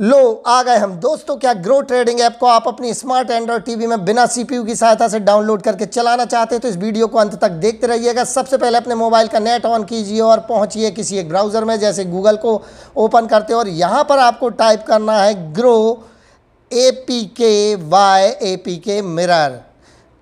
लो आ गए हम दोस्तों क्या ग्रो ट्रेडिंग ऐप को आप अपनी स्मार्ट एंड्रॉइड टीवी में बिना सीपीयू की सहायता से डाउनलोड करके चलाना चाहते हैं तो इस वीडियो को अंत तक देखते रहिएगा सबसे पहले अपने मोबाइल का नेट ऑन कीजिए और पहुंचिए किसी एक ब्राउज़र में जैसे गूगल को ओपन करते हो और यहाँ पर आपको टाइप करना है grow A P K Y A P K mirror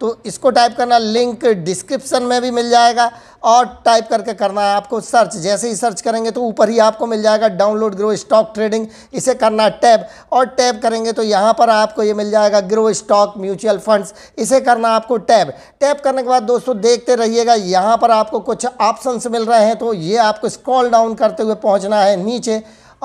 तो इसको टाइप करना लिंक डिस्क्रिप्शन में भी मिल जाएगा और टाइप करके करना है आपको सर्च जैसे ही सर्च करेंगे तो ऊपर ही आपको मिल जाएगा डाउनलोड ग्रो स्टॉक ट्रेडिंग इसे करना टैब और टैब करेंगे तो यहाँ पर आपको ये मिल जाएगा ग्रो स्टॉक म्यूचुअल फंड्स इसे करना आपको टैब टैब करने के बाद दोस्तों देखते रहिएगा यहाँ पर आपको कुछ ऑप्शन मिल रहे हैं तो ये आपको स्क्रॉल डाउन करते हुए पहुँचना है नीचे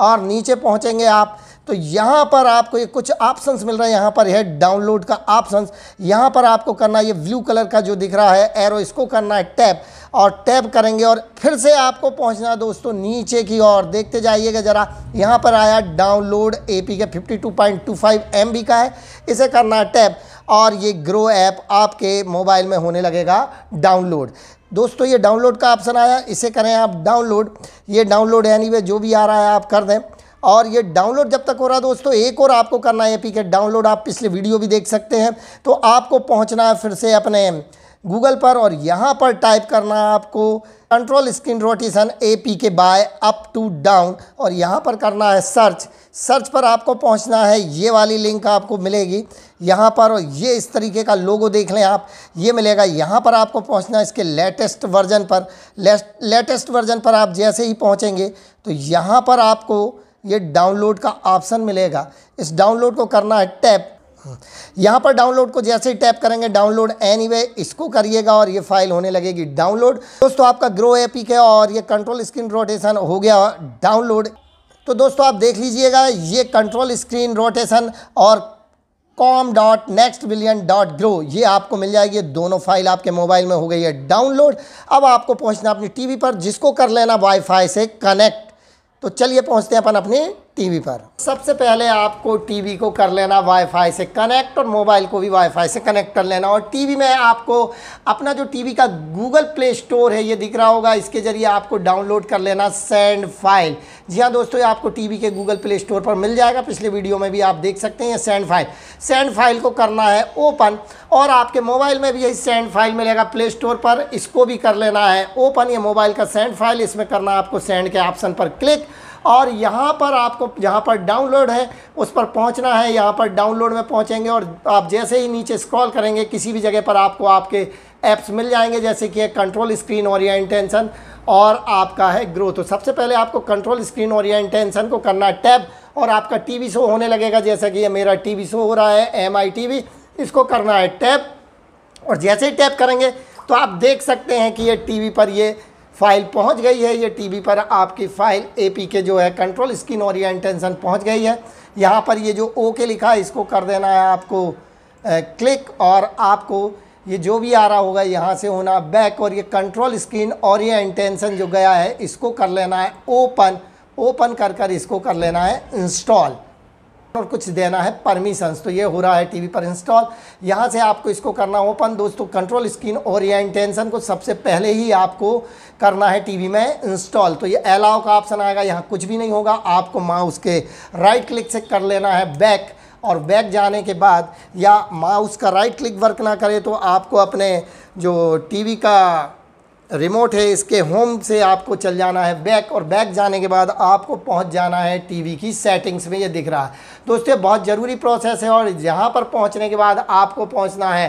और नीचे पहुँचेंगे आप तो यहाँ पर आपको ये कुछ ऑप्शंस मिल रहा है यहाँ पर है डाउनलोड का ऑप्शंस यहाँ पर आपको करना है ये ब्लू कलर का जो दिख रहा है एरो इसको करना है टैप और टैप करेंगे और फिर से आपको पहुँचना दोस्तों नीचे की ओर देखते जाइएगा ज़रा यहाँ पर आया download A P K fifty two point two five M B का है इसे करना है टैप और ये ग्रो ऐप आपके मोबाइल में होने लगेगा डाउनलोड दोस्तों ये डाउनलोड का ऑप्शन आया इसे करें आप डाउनलोड ये डाउनलोड एनी वे जो भी आ रहा है आप कर दें और ये डाउनलोड जब तक हो रहा है दोस्तों एक और आपको करना है एपी के डाउनलोड आप पिछले वीडियो भी देख सकते हैं तो आपको पहुंचना है फिर से अपने गूगल पर और यहाँ पर टाइप करना है आपको control screen rotation A P K by Uptodown और यहाँ पर करना है सर्च सर्च पर आपको पहुँचना है ये वाली लिंक आपको मिलेगी यहाँ पर और ये इस तरीके का लोगो देख लें आप ये मिलेगा यहाँ पर आपको पहुँचना है इसके लेटेस्ट वर्जन पर लेटेस्ट वर्जन पर आप जैसे ही पहुँचेंगे तो यहाँ पर आपको ये डाउनलोड का ऑप्शन मिलेगा इस डाउनलोड को करना है टैप यहाँ पर डाउनलोड को जैसे ही टैप करेंगे डाउनलोड एनीवे इसको करिएगा और ये फाइल होने लगेगी डाउनलोड दोस्तों आपका ग्रो एपी के और ये कंट्रोल स्क्रीन रोटेशन हो गया डाउनलोड तो दोस्तों आप देख लीजिएगा ये कंट्रोल स्क्रीन रोटेशन और com dot next billion dot grow ये आपको मिल जाएगी दोनों फाइल आपके मोबाइल में हो गई है डाउनलोड अब आपको पहुँचना अपनी टी पर जिसको कर लेना वाईफाई से कनेक्ट तो चलिए पहुंचते हैं अपन अपनी टीवी पर सबसे पहले आपको टीवी को कर लेना वाईफाई से कनेक्ट और मोबाइल को भी वाईफाई से कनेक्ट कर लेना और टीवी में आपको अपना जो टीवी का गूगल प्ले स्टोर है ये दिख रहा होगा इसके ज़रिए आपको डाउनलोड कर लेना सेंड फाइल जी हाँ दोस्तों आपको टीवी के गूगल प्ले स्टोर पर मिल जाएगा पिछले वीडियो में भी आप देख सकते हैं सेंड फाइल सेंड फाइल को करना है ओपन और आपके मोबाइल में भी यही सेंड फाइल मिलेगा प्ले स्टोर पर इसको भी कर लेना है ओपन ये मोबाइल का सेंड फाइल इसमें करना आपको सेंड के ऑप्शन पर क्लिक और यहाँ पर आपको जहाँ पर डाउनलोड है उस पर पहुँचना है यहाँ पर डाउनलोड में पहुँचेंगे और आप जैसे ही नीचे स्क्रॉल करेंगे किसी भी जगह पर आपको आपके ऐप्स मिल जाएंगे जैसे कि कंट्रोल स्क्रीन ओरिएंटेशन और आपका है ग्रो तो सबसे पहले आपको कंट्रोल स्क्रीन ओरिएंटेशन को करना है टैब और आपका टीवी शो होने लगेगा जैसा कि ये मेरा टीवी शो हो रहा है एम आई टीवी इसको करना है टैब और जैसे ही टैप करेंगे तो आप देख सकते हैं कि ये टीवी पर ये फाइल पहुंच गई है ये टीवी पर आपकी फ़ाइल एपी के जो है कंट्रोल स्क्रीन ओरिएंटेशन पहुंच गई है यहाँ पर ये जो ओके लिखा है इसको कर देना है आपको क्लिक और आपको ये जो भी आ रहा होगा यहाँ से होना बैक और ये कंट्रोल स्क्रीन ओरिएंटेशन जो गया है इसको कर लेना है ओपन ओपन कर कर इसको कर लेना है इंस्टॉल पर कुछ देना है परमिशंस तो ये हो रहा है टीवी पर इंस्टॉल यहाँ से आपको इसको करना ओपन दोस्तों कंट्रोल स्क्रीन और या को सबसे पहले ही आपको करना है टीवी में इंस्टॉल तो ये अलाव का ऑप्शन आएगा यहाँ कुछ भी नहीं होगा आपको माउस के राइट क्लिक से कर लेना है बैक और बैक जाने के बाद या माउस का राइट क्लिक वर्क ना करे तो आपको अपने जो टीवी का रिमोट है इसके होम से आपको चल जाना है बैक और बैक जाने के बाद आपको पहुंच जाना है टीवी की सेटिंग्स में ये दिख रहा है दोस्तों बहुत ज़रूरी प्रोसेस है और यहाँ पर पहुँचने के बाद आपको पहुँचना है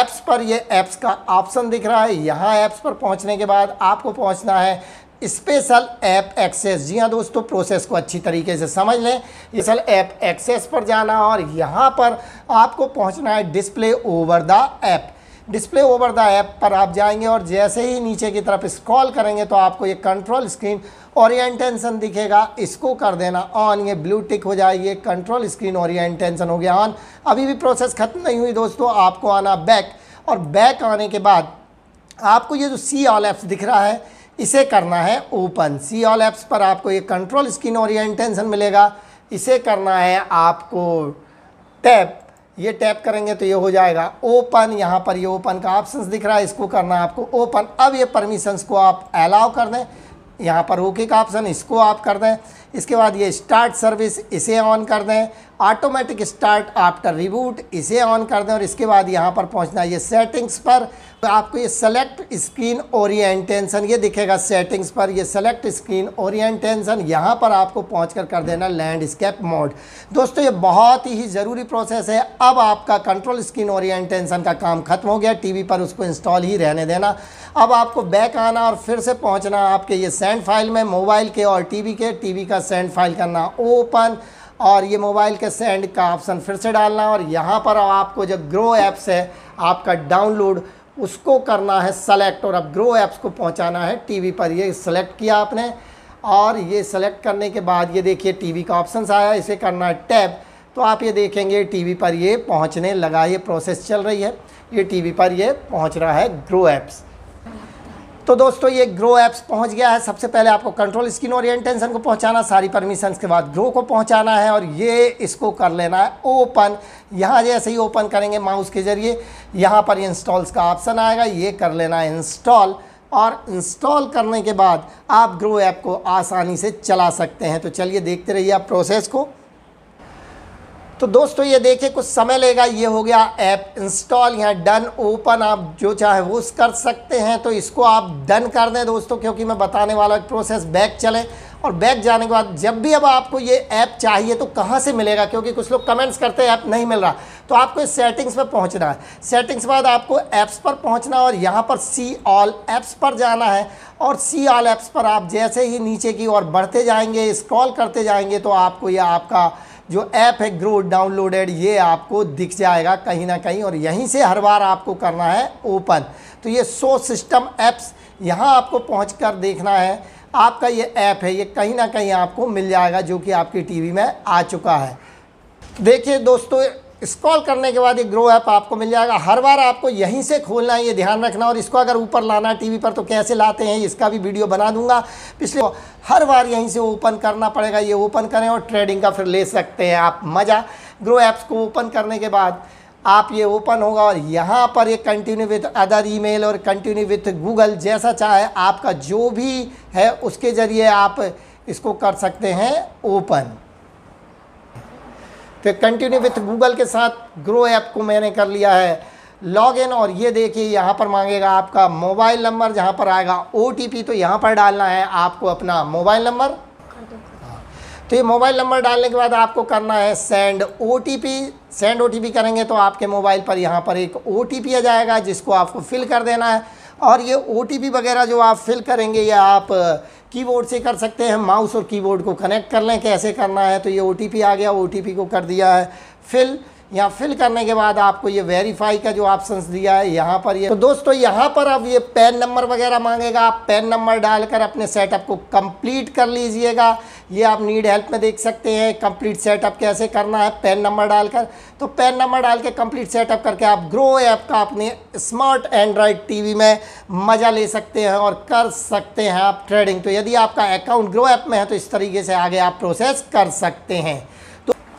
ऐप्स पर ये ऐप्स का ऑप्शन दिख रहा है यहाँ ऐप्स पर पहुँचने के बाद आपको पहुँचना है स्पेशल ऐप एक्सेस जी हाँ दोस्तों प्रोसेस को अच्छी तरीके से समझ लें स्पेशल ऐप एक्सेस पर जाना और यहाँ पर आपको पहुँचना है display over the app display over the app पर आप जाएंगे और जैसे ही नीचे की तरफ स्क्रॉल करेंगे तो आपको ये कंट्रोल स्क्रीन ओरिएंटेशन दिखेगा इसको कर देना ऑन ये ब्लू टिक हो जाएगी कंट्रोल स्क्रीन ओरिएंटेशन हो गया ऑन अभी भी प्रोसेस ख़त्म नहीं हुई दोस्तों आपको आना बैक और बैक आने के बाद आपको ये जो सी ऑल एप्स दिख रहा है इसे करना है ओपन सी ऑल एप्स पर आपको ये कंट्रोल स्क्रीन ओरिएंटेशन मिलेगा इसे करना है आपको टैप ये टैप करेंगे तो ये हो जाएगा ओपन यहाँ पर ये ओपन का ऑप्शन दिख रहा है इसको करना है आपको ओपन अब ये परमिशंस को आप अलाउ कर दें यहाँ पर ओके का ऑप्शन इसको आप कर दें इसके बाद ये स्टार्ट सर्विस इसे ऑन कर दें ऑटोमेटिक स्टार्ट आफ्टर रिबूट इसे ऑन कर दें और इसके बाद यहाँ पर पहुँचना है ये सेटिंग्स पर तो आपको ये सेलेक्ट स्क्रीन ओरिएंटेशन ये दिखेगा सेटिंग्स पर ये सेलेक्ट स्क्रीन ओरिएंटेशन यहाँ पर आपको पहुँच कर, कर देना लैंडस्केप मोड दोस्तों ये बहुत ही ज़रूरी प्रोसेस है अब आपका कंट्रोल स्क्रीन ओरिएंटेशन का काम खत्म हो गया टीवी पर उसको इंस्टॉल ही रहने देना अब आपको बैक आना और फिर से पहुँचना आपके ये सेंड फाइल में मोबाइल के और टी के टी का सेंड फाइल करना ओपन और ये मोबाइल के सेंड का ऑप्शन फिर से डालना है और यहाँ पर आपको जब ग्रो ऐप्स है आपका डाउनलोड उसको करना है सेलेक्ट और अब ग्रो ऐप्स को पहुँचाना है टीवी पर ये सेलेक्ट किया आपने और ये सेलेक्ट करने के बाद ये देखिए टीवी का ऑप्शन आया इसे करना है टैब तो आप ये देखेंगे टीवी पर ये पहुँचने लगा ये प्रोसेस चल रही है ये टीवी पर ये पहुँच रहा है ग्रो ऐप्स तो दोस्तों ये ग्रो ऐप्स पहुंच गया है सबसे पहले आपको कंट्रोल स्किन ओरिएंटेशन को पहुंचाना सारी परमिशन के बाद ग्रो को पहुंचाना है और ये इसको कर लेना है ओपन यहाँ जैसे ही ओपन करेंगे माउस के ज़रिए यहाँ पर इंस्टॉल्स का ऑप्शन आएगा ये कर लेना है इंस्टॉल और इंस्टॉल करने के बाद आप ग्रो ऐप को आसानी से चला सकते हैं तो चलिए देखते रहिए आप प्रोसेस को तो दोस्तों ये देखिए कुछ समय लेगा ये हो गया ऐप इंस्टॉल या डन ओपन आप जो चाहे वो कर सकते हैं तो इसको आप डन कर दें दोस्तों क्योंकि मैं बताने वाला प्रोसेस बैक चले और बैक जाने के बाद जब भी अब आपको ये ऐप चाहिए तो कहाँ से मिलेगा क्योंकि कुछ लोग कमेंट्स करते हैं ऐप नहीं मिल रहा तो आपको इस सेटिंग्स पर पहुँचना है सेटिंग्स के बाद आपको ऐप्स पर पहुँचना और यहाँ पर सी ऑल ऐप्स पर जाना है और सी ऑल ऐप्स पर आप जैसे ही नीचे की ओर बढ़ते जाएंगे स्क्रॉल करते जाएंगे तो आपको यह आपका जो ऐप है ग्रो डाउनलोडेड ये आपको दिख जाएगा कहीं ना कहीं और यहीं से हर बार आपको करना है ओपन तो ये सो सिस्टम ऐप्स यहाँ आपको पहुँच कर देखना है आपका ये ऐप है ये कहीं ना कहीं आपको मिल जाएगा जो कि आपकी टीवी में आ चुका है देखिए दोस्तों स्क्रॉल करने के बाद ये ग्रो ऐप आपको मिल जाएगा हर बार आपको यहीं से खोलना है ये ध्यान रखना और इसको अगर ऊपर लाना है टीवी पर तो कैसे लाते हैं इसका भी वीडियो बना दूंगा पिछले हर बार यहीं से ओपन करना पड़ेगा ये ओपन करें और ट्रेडिंग का फिर ले सकते हैं आप मज़ा ग्रो ऐप्स को ओपन करने के बाद आप ये ओपन होगा और यहाँ पर ये कंटिन्यू विथ अदर ईमेल और कंटिन्यू विथ गूगल जैसा चाहे आपका जो भी है उसके ज़रिए आप इसको कर सकते हैं ओपन फिर कंटिन्यू विथ गूगल के साथ ग्रो ऐप को मैंने कर लिया है लॉग इन और ये देखिए यहाँ पर मांगेगा आपका मोबाइल नंबर जहाँ पर आएगा ओ तो यहाँ पर डालना है आपको अपना मोबाइल नंबर तो ये मोबाइल नंबर डालने के बाद आपको करना है सेंड ओ सेंड ओ करेंगे तो आपके मोबाइल पर यहाँ पर एक ओ आ जाएगा जिसको आपको फिल कर देना है और ये ओ वगैरह जो आप फिल करेंगे या आप कीबोर्ड से कर सकते हैं माउस और कीबोर्ड को कनेक्ट कर लें कैसे करना है तो ये ओ आ गया ओटीपी को कर दिया है फिल यहाँ फिल करने के बाद आपको ये वेरीफाई का जो ऑप्शन दिया है यहाँ पर ये तो दोस्तों यहाँ पर अब ये पैन नंबर वगैरह मांगेगा आप पैन नंबर डालकर अपने सेटअप को कंप्लीट कर लीजिएगा ये आप नीड हेल्प में देख सकते हैं कंप्लीट सेटअप कैसे करना है पैन नंबर डालकर तो पैन नंबर डाल के कम्प्लीट सेटअप करके आप ग्रो ऐप का अपने स्मार्ट एंड्रॉयड टी में मज़ा ले सकते हैं और कर सकते हैं आप ट्रेडिंग तो यदि आपका अकाउंट ग्रो ऐप में है तो इस तरीके से आगे आप प्रोसेस कर सकते हैं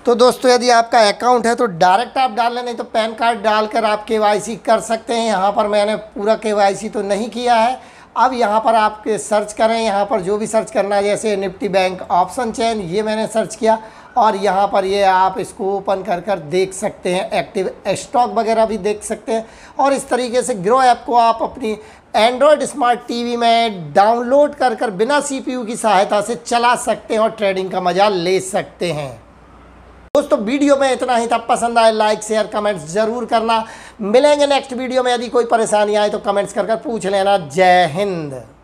तो दोस्तों यदि आपका अकाउंट है तो डायरेक्ट आप डाल लें नहीं तो पैन कार्ड डालकर आप के कर सकते हैं यहाँ पर मैंने पूरा के तो नहीं किया है अब यहाँ पर आप सर्च करें यहाँ पर जो भी सर्च करना है जैसे निफ्टी बैंक ऑप्शन चैन ये मैंने सर्च किया और यहाँ पर ये आप इसको ओपन कर कर देख सकते हैं एक्टिव स्टॉक वगैरह भी देख सकते हैं और इस तरीके से ग्रो ऐप को आप अपनी एंड्रॉयड स्मार्ट टीवी में डाउनलोड कर कर बिना सीपीयू की सहायता से चला सकते हैं और ट्रेडिंग का मज़ा ले सकते हैं दोस्तों वीडियो में इतना ही था पसंद आए लाइक शेयर कमेंट्स जरूर करना मिलेंगे नेक्स्ट वीडियो में यदि कोई परेशानी आए तो कमेंट्स कर कर पूछ लेना जय हिंद